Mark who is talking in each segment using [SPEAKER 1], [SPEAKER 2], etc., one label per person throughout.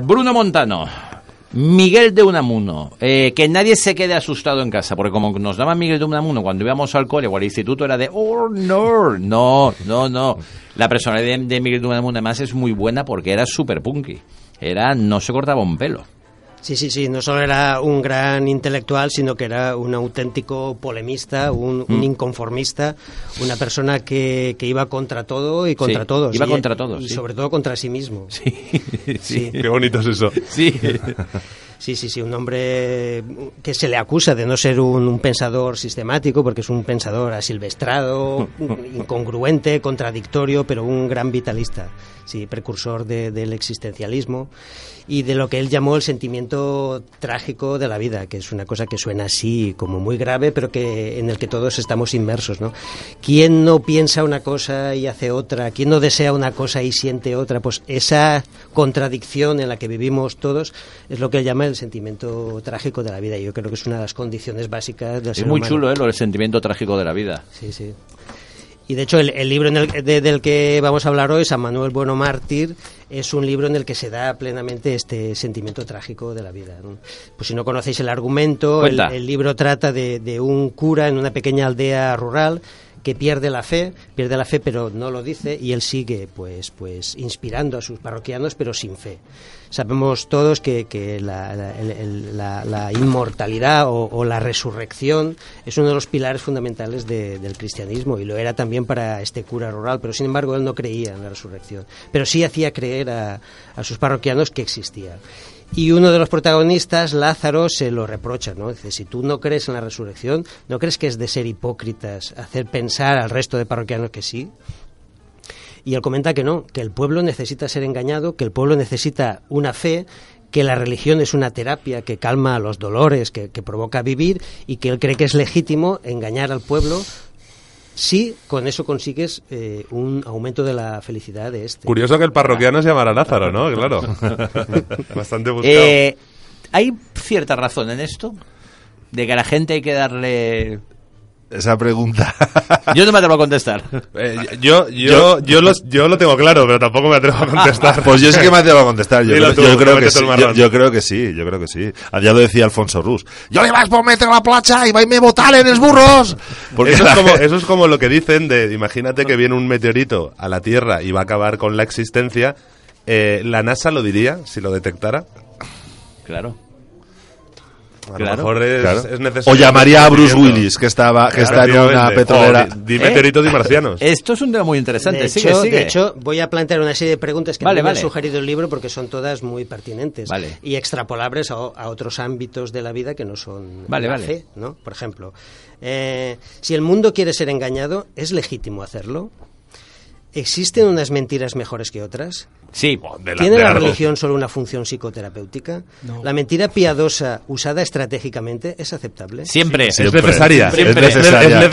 [SPEAKER 1] Bruno Montano, Miguel de Unamuno, eh, que nadie se quede asustado en casa, porque como nos daba Miguel de Unamuno cuando íbamos al cole o al instituto era de, oh, no, no, no, no. La personalidad de, Miguel de Unamuno además es muy buena porque era super punky, era, no se cortaba un pelo.
[SPEAKER 2] Sí, sí, sí, no solo era un gran intelectual, sino que era un auténtico polemista, un, mm. inconformista, una persona que, iba contra todo y contra todos. Iba contra e, todos. Y sobre todo contra sí mismo. Sí, sí. Qué bonito es eso. Sí. Sí, sí, sí, un hombre que se le acusa de no ser un, pensador sistemático, porque es un pensador asilvestrado, incongruente, contradictorio, pero un gran vitalista, sí, precursor del existencialismo y de lo que él llamó el sentimiento trágico de la vida, que es una cosa que suena así como muy grave, pero que en el que todos estamos inmersos, ¿no? ¿Quién no piensa una cosa y hace otra? ¿Quién no desea una cosa y siente otra? Pues esa contradicción en la que vivimos todos es lo que él llama el el sentimiento trágico de la vida. y Yo creo que es una de las condiciones básicas del Es muy chulo,
[SPEAKER 1] ¿eh? Lo del sentimiento trágico de la vida. Sí, sí.
[SPEAKER 2] Y de hecho, el, libro del que vamos a hablar hoy, es a Manuel Bueno Mártir, es un libro en el que se da plenamente este sentimiento trágico de la vida. Pues si no conocéis el argumento, el, libro trata de, un cura en una pequeña aldea rural que pierde la fe, pierde la fe pero no lo dice y él sigue pues pues inspirando a sus parroquianos pero sin fe. Sabemos todos que, la, inmortalidad o, la resurrección es uno de los pilares fundamentales del cristianismo y lo era también para este cura rural, pero sin embargo él no creía en la resurrección, pero sí hacía creer a, sus parroquianos que existía. Y uno de los protagonistas, Lázaro, se lo reprocha, ¿no? Dice, si tú no crees en la resurrección, ¿no crees que es de ser hipócritas hacer pensar al resto de parroquianos que sí? Y él comenta que no, que el pueblo necesita ser engañado, que el pueblo necesita una fe, que la religión es una terapia que calma los dolores que provoca vivir y que él cree que es legítimo engañar al pueblo Sí, con eso consigues eh, un aumento de la felicidad de este. Curioso que el parroquiano se llamara Lázaro, ¿no? Claro. Bastante buscado. Eh,
[SPEAKER 1] ¿Hay cierta razón en esto? De que a la gente hay que darle esa pregunta. Yo no me atrevo a contestar. Eh, yo, yo, yo, yo, lo tengo claro, pero tampoco me atrevo a contestar. pues yo sí que me atrevo a contestar. Yo, creo, que sí, yo, creo que sí, yo ah, Ya lo decía Alfonso Rus. Yo le vas por meter la placha y vais a botar en el burros. Porque eso, es como,
[SPEAKER 2] eso es como lo que dicen de, imagínate que viene un meteorito a la Tierra y va a acabar con la existencia. Eh, ¿La NASA lo diría si lo detectara? Claro. A O llamaría a Bruce Willis, que estaba que está en una petrolera. Oh, di, ¿Eh? marcianos.
[SPEAKER 1] Esto es un tema muy interesante. De, hecho, de hecho,
[SPEAKER 2] voy a plantear una serie de preguntas que me han sugerido el libro porque son todas muy pertinentes y extrapolables a, otros ámbitos de la vida que no son la fe, ¿no? Por ejemplo, eh, si el mundo quiere ser engañado, ¿es legítimo hacerlo? ¿Existen unas mentiras mejores que otras?
[SPEAKER 1] Sí, ¿Tiene la, religión
[SPEAKER 2] solo una función psicoterapéutica? No. ¿La mentira piadosa usada estratégicamente es aceptable? Siempre. Es necesaria. Siempre. Es necesaria.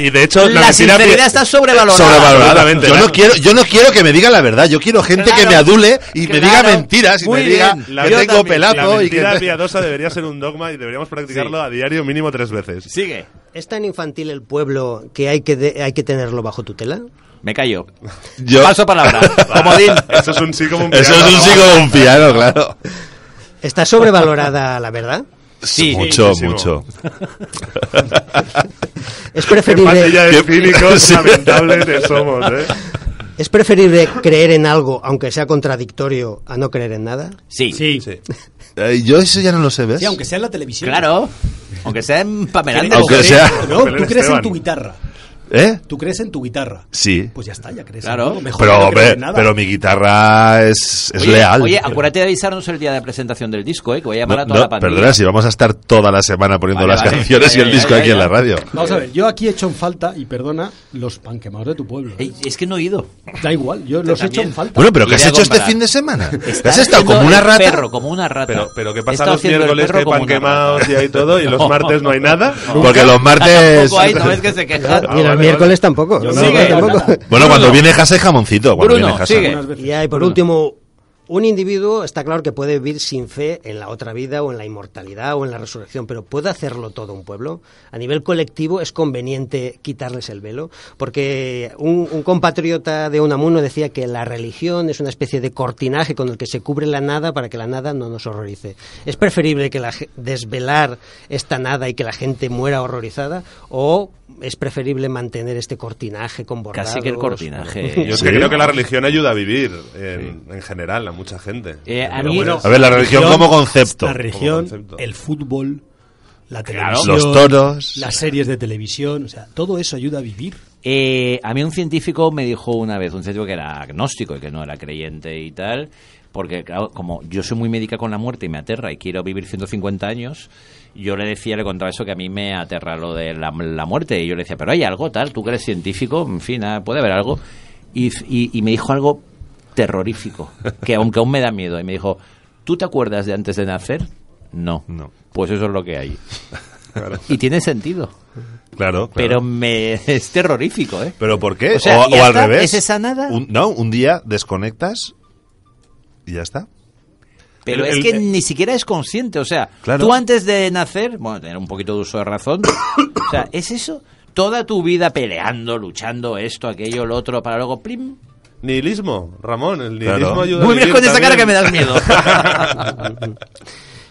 [SPEAKER 2] y de hecho, la, la sinceridad está sobrevalorada. sobrevalorada. Yo, no
[SPEAKER 1] quiero, yo no quiero que me diga la verdad. Yo quiero gente que me adule y me diga mentiras y me diga La mentira piadosa debería ser un
[SPEAKER 2] dogma y deberíamos practicarlo a diario mínimo tres veces. Sigue. ¿Es tan infantil el pueblo que hay que, hay que tenerlo bajo tutela? Me callo. Yo... Paso palabra. Comodín. Eso es un sí como un piano. Eso es un sí un piano, claro. ¿Está sobrevalorada la verdad? Sí, mucho, mucho. es preferible. cínicos somos, ¿eh? ¿Es preferible creer en algo, aunque sea contradictorio, a no creer en nada? Sí. Sí. Eh, yo eso ya no lo sé, ¿ves? Sí, aunque
[SPEAKER 1] sea en la televisión. Claro. Aunque sea en Pamela Anderson. Aunque sea... No, tú crees en tu guitarra. ¿Eh? Tú crees en tu guitarra. Sí. Pues ya está, ya crees. Claro. Mejor pero, pero mi guitarra es, es leal. Oye, acuérdate de avisarnos el día de presentación del disco, ¿eh? que voy a llamar a toda no, la pandilla. Perdona, si vamos a estar toda la semana poniendo las canciones y el disco aquí en la radio. Vamos a ver, yo aquí he hecho en falta, y perdona, los panquemados de tu pueblo. ¿eh? Es que no he ido. Da igual, yo los he hecho en falta. Bueno, pero ¿qué has hecho este fin de semana? ¿Has estado como una rata? Perro, como una rata. Pero, pero ¿qué pasa los miércoles que hay panquemados y hay todo, y los martes no hay
[SPEAKER 2] nada? Porque los martes... No es que se quejan el miércoles tampoco.
[SPEAKER 1] Bueno, cuando viene Jase jamoncito. Cuando viene casa. Y por último,
[SPEAKER 2] un individuo está claro que puede vivir sin fe en la otra vida o en la inmortalidad o en la resurrección, pero ¿puede hacerlo todo un pueblo? A nivel colectivo es conveniente quitarles el velo, porque un, compatriota de Unamuno decía que la religión es una especie de cortinaje con el que se cubre la nada para que la nada no nos horrorice. ¿Es preferible que la, desvelar esta nada y que la gente muera horrorizada o es preferible mantener este cortinaje con bordados? Casi que el cortinaje. Yo creo que la religión ayuda a vivir en, en general mucha gente. Eh, a, ver, la religión, como concepto. La religión,
[SPEAKER 1] el fútbol, la televisión, los toros, las
[SPEAKER 2] series de televisión, o sea, todo eso ayuda a vivir.
[SPEAKER 1] Eh, a mí un científico me dijo una vez, un científico que era agnóstico y que no era creyente y tal, porque claro, como yo soy muy médica con la muerte y me aterra y quiero vivir 150 años, yo le decía, le contaba eso, que a mí me aterra lo de la, muerte. Y yo le decía, pero hay algo tal, tú que eres científico, en fin, ah, puede haber algo. y me dijo algo terrorífico, que aunque aún me da miedo. Y me dijo, ¿tú te acuerdas de antes de nacer? No. no. Pues eso es lo que hay. Y tiene sentido. Claro, Pero me, es terrorífico, ¿eh? ¿Pero por qué? O, al revés. ¿Es esa nada? no, un día desconectas y ya está. Pero es que ni siquiera es consciente. O sea, claro. tú antes de nacer, bueno, tener un poquito de uso de razón. o sea, ¿es eso? Toda tu vida peleando, luchando, esto, aquello, lo otro, para luego, plim, Nihilismo, Ramón, el Muy bien con esa cara que me das miedo.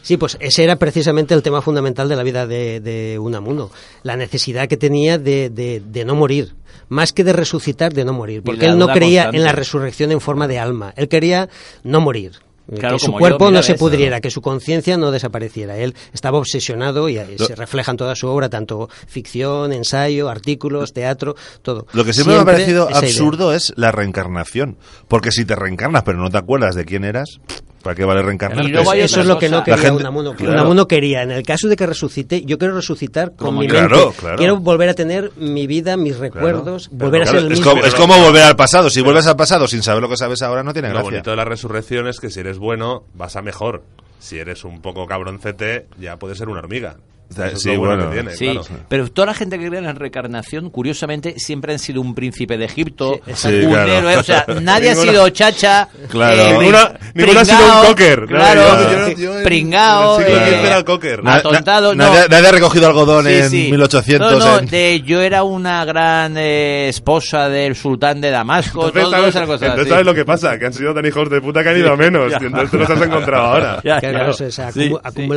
[SPEAKER 2] Sí, pues ese era precisamente el tema fundamental de la vida de, Unamuno, la necesidad que tenía de, no morir, más que de resucitar, de no morir, porque él no creía en la resurrección en forma de alma, él quería no morir. Eh, que su cuerpo no se pudriera, que su conciencia no desapareciera. Él estaba obsesionado y eh, se refleja en toda su obra, tanto ficción, ensayo, artículos, teatro, todo. Lo que siempre, me ha parecido absurdo
[SPEAKER 1] es la reencarnación, porque si te reencarnas pero no te acuerdas de quién eras, ¿Para qué vale reencarnar? Eso, es lo que no quería Unamuno.
[SPEAKER 2] quería, en el caso de que resucite, yo quiero resucitar con mi Quiero volver a tener mi vida, mis recuerdos, volver a ser el mismo. Es como, volver al pasado. Si vuelves al pasado sin saber
[SPEAKER 1] lo que sabes ahora, no tiene gracia. Lo bonito
[SPEAKER 2] de la resurrección es que si eres bueno, vas a mejor. Si eres un poco cabroncete, ya puedes ser una hormiga. sí, bueno, que tiene,
[SPEAKER 1] pero toda la gente que cree en la reencarnación, curiosamente, siempre han sido un príncipe de Egipto, un héroe, o sea, nadie ha sido chacha. Claro. Eh, Nicolás era un cocker. Claro, yo, pringao. Eh, atontado. Nadie ha recogido algodón en 1800. de yo era una gran eh, esposa del sultán de Damasco. todo esa cosa. Entonces, ¿sabes lo que
[SPEAKER 2] pasa? Que han sido tan hijos de puta que han ido a menos. Entonces tú los has encontrado ahora.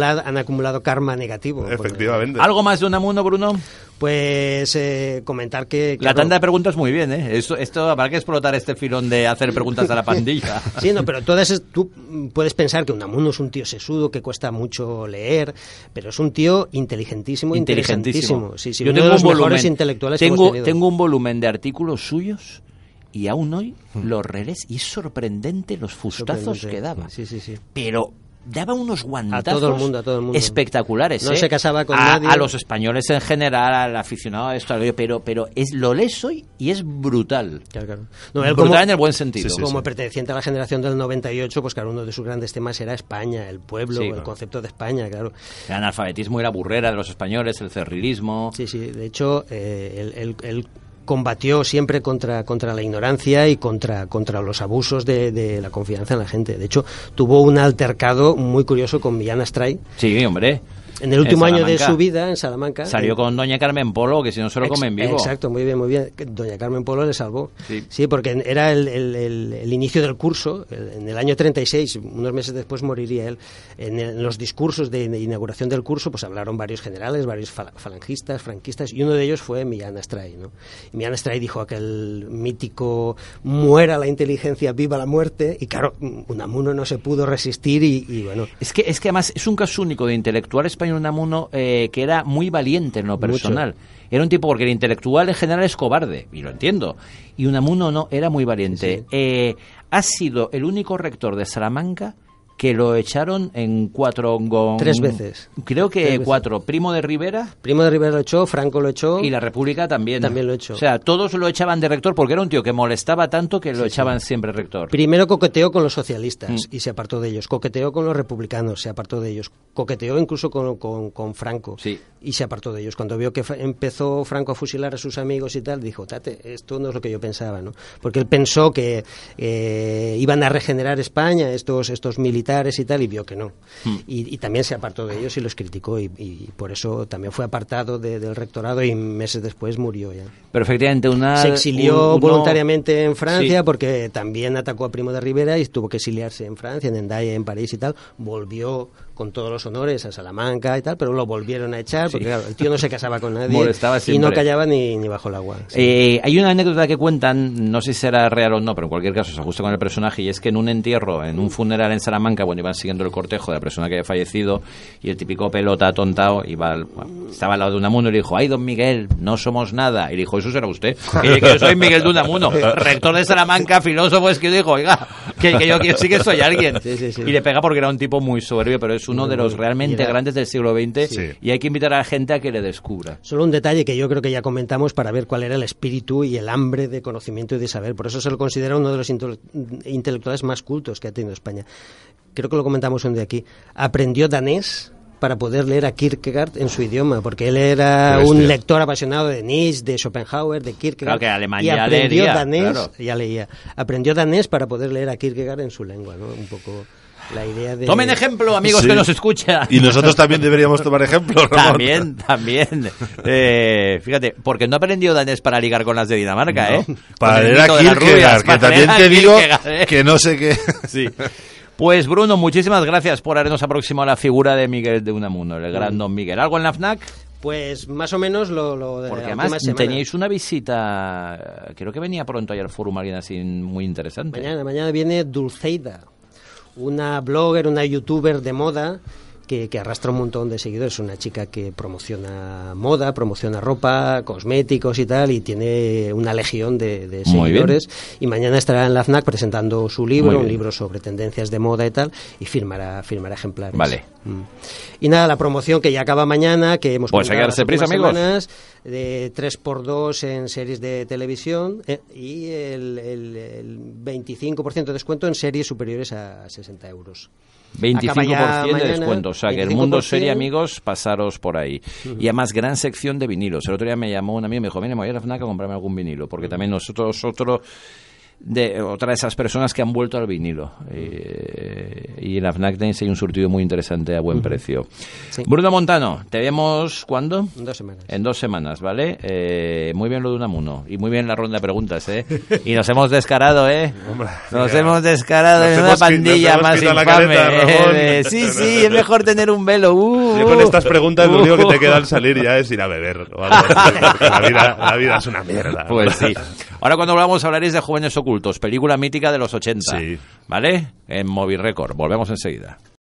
[SPEAKER 2] Claro, han acumulado karma negativo. Efectivamente. ¿Algo más de Unamuno, Bruno? pues eh, comentar que, La tanda de
[SPEAKER 1] preguntas muy bien, ¿eh? Esto, esto habrá que explotar este filón de hacer preguntas a la pandilla. sí, no, pero
[SPEAKER 2] todas tú puedes pensar que Unamuno es un tío sesudo que cuesta mucho leer, pero es un tío inteligentísimo, inteligentísimo. Yo tengo los un volumen. tengo,
[SPEAKER 1] un volumen de artículos suyos y aún hoy hmm. los relees y es sorprendente los fustazos que daba. Sí, sí, sí. Pero daba unos guantazos espectaculares. No ¿eh? se casaba con a, nadie. A los españoles en general, al aficionado a esto, pero, pero es, lo lees hoy y es brutal. Claro,
[SPEAKER 2] No, brutal en el buen sentido. como perteneciente a la generación del 98, pues claro, uno de sus grandes temas era España, el pueblo, el concepto de España, claro.
[SPEAKER 1] El analfabetismo y la burrera de los españoles, el
[SPEAKER 2] cerrilismo. Sí, sí, de hecho, eh, el combatió siempre contra, contra la ignorancia y contra, contra los abusos de, la confianza en la gente. De hecho, tuvo un altercado muy curioso con Millán Astray.
[SPEAKER 1] Sí, hombre en el último año de su vida
[SPEAKER 2] en Salamanca. Salió eh,
[SPEAKER 1] con Doña Carmen Polo, que si no se lo comen vivo. Exacto,
[SPEAKER 2] muy bien, muy bien. Doña Carmen Polo le salvó. Sí, porque era el, el, el, inicio del curso. En el año 36, unos meses después moriría él. En, los discursos de, inauguración del curso, pues hablaron varios generales, varios falangistas, franquistas, y uno de ellos fue Millán Astray. ¿no? Millán Astray dijo aquel mítico muera la inteligencia, viva la muerte. Y claro, Unamuno no se pudo resistir y,
[SPEAKER 1] bueno. Es que, es que además es un caso único de intelectuales... Unamuno eh, que era muy valiente en lo personal. Era un tipo, porque el intelectual en general es cobarde, y lo entiendo. Y Unamuno no, era muy valiente. Eh, ha sido el único rector de Salamanca que lo echaron en cuatro... Tres veces. Creo que cuatro. Primo de Rivera. Primo de Rivera
[SPEAKER 2] lo echó, Franco lo echó. Y
[SPEAKER 1] la República también. También lo echó. O sea, todos lo echaban de rector porque era un tío que molestaba tanto que lo echaban siempre rector.
[SPEAKER 2] Primero coqueteó con los socialistas mm. y se apartó de ellos. Coqueteó con los republicanos, se apartó de ellos. Coqueteó incluso con, Franco y se apartó de ellos. Cuando vio que empezó Franco a fusilar a sus amigos y tal, dijo, tate, esto no es lo que yo pensaba, ¿no? Porque él pensó que eh, iban a regenerar España estos, estos militares y tal, y vio que no. Hmm. Y, también se apartó de ellos y los criticó, y, por eso también fue apartado del rectorado y meses después murió ya.
[SPEAKER 1] Pero efectivamente, una. Se exilió voluntariamente
[SPEAKER 2] en Francia porque también atacó a Primo de Rivera y tuvo que exiliarse en Francia, en Endaya, en París y tal. Volvió con todos los honores a Salamanca y tal, pero lo volvieron a echar porque claro, el tío no se casaba con nadie y no callaba ni, bajo el agua.
[SPEAKER 1] Eh, hay una anécdota que cuentan, no sé si será real o no, pero en cualquier caso se ajusta con el personaje, y es que en un entierro, en un funeral en Salamanca, bueno, iban siguiendo el cortejo de la persona que había fallecido y el típico pelota atontado iba estaba al lado de Unamuno y le dijo, ay, don Miguel, no somos nada. Y le dijo, eso será usted. yo soy Miguel de Unamuno, rector de Salamanca, filósofo, es que dijo, oiga, que, yo, sí que soy alguien. Y le pega porque era un tipo muy soberbio, pero es uno de los realmente grandes del siglo XX y hay que invitar a la gente a que le descubra.
[SPEAKER 2] Solo un detalle que yo creo que ya comentamos para ver cuál era el espíritu y el hambre de conocimiento y de saber. Por eso se lo considera uno de los intelectuales más cultos que ha tenido España creo que lo comentamos un día aquí, aprendió danés para poder leer a Kierkegaard en su idioma, porque él era un lector apasionado de Nietzsche, de Schopenhauer, de Kierkegaard. Claro que Alemania aprendió ya leía. Aprendió danés para poder leer a Kierkegaard en su lengua, ¿no? Un poco la idea de... Tomen ejemplo, amigos que nos escuchan. Y nosotros también deberíamos tomar ejemplo, También,
[SPEAKER 1] también. Eh, fíjate, porque no aprendió danés para ligar con las de Dinamarca, ¿eh? Para leer a Kierkegaard, que también te digo ¿eh? que no sé qué... Sí. Pues Bruno, muchísimas gracias por habernos aproximado a la figura de Miguel de Unamuno, el gran mm. don Miguel. ¿Algo en la FNAC?
[SPEAKER 2] Pues más o menos lo, lo de Porque además teníais
[SPEAKER 1] una visita, creo que venía pronto ayer al Forum alguien así muy
[SPEAKER 2] interesante. mañana viene Dulceida, una blogger, una youtuber de moda que, arrastra un montón de seguidores. Una chica que promociona moda, promociona ropa, cosméticos y tal, y tiene una legión de, seguidores. Y mañana estará en la FNAC presentando su libro, un libro sobre tendencias de moda y tal, y firmará, firmará ejemplares. Vale. Mm. Y nada, la promoción que ya acaba mañana, que hemos pues las prisa, de 3x2 en series de televisión eh, y el, el, 25% de descuento en series superiores a 60 euros. 25% de descuento. O sea, que el mundo serie, amigos,
[SPEAKER 1] pasaros por ahí. Y además, gran sección de vinilos. El otro día me llamó un amigo y me dijo, viene, me voy a la a comprarme algún vinilo, porque también nosotros, otro, de otra de esas personas que han vuelto al vinilo. y eh, en la FNAC hay un surtido muy interesante a buen precio. Bruno Montano, te vemos cuándo? En dos semanas. En dos semanas, ¿vale? Eh, muy bien lo de Unamuno. Y muy bien la ronda de preguntas, ¿eh? Y nos hemos descarado, ¿eh? nos hemos descarado en una pandilla más infame. ¿eh? sí, sí, es mejor tener un velo. con uh. estas preguntas lo único que te uh. queda al salir ya es ir a beber. la vida es una mierda. Pues sí. Ahora cuando volvamos hablaréis de Jóvenes Ocultos, película mítica de los 80. Sí. ¿Vale? En Record. Volvemos enseguida.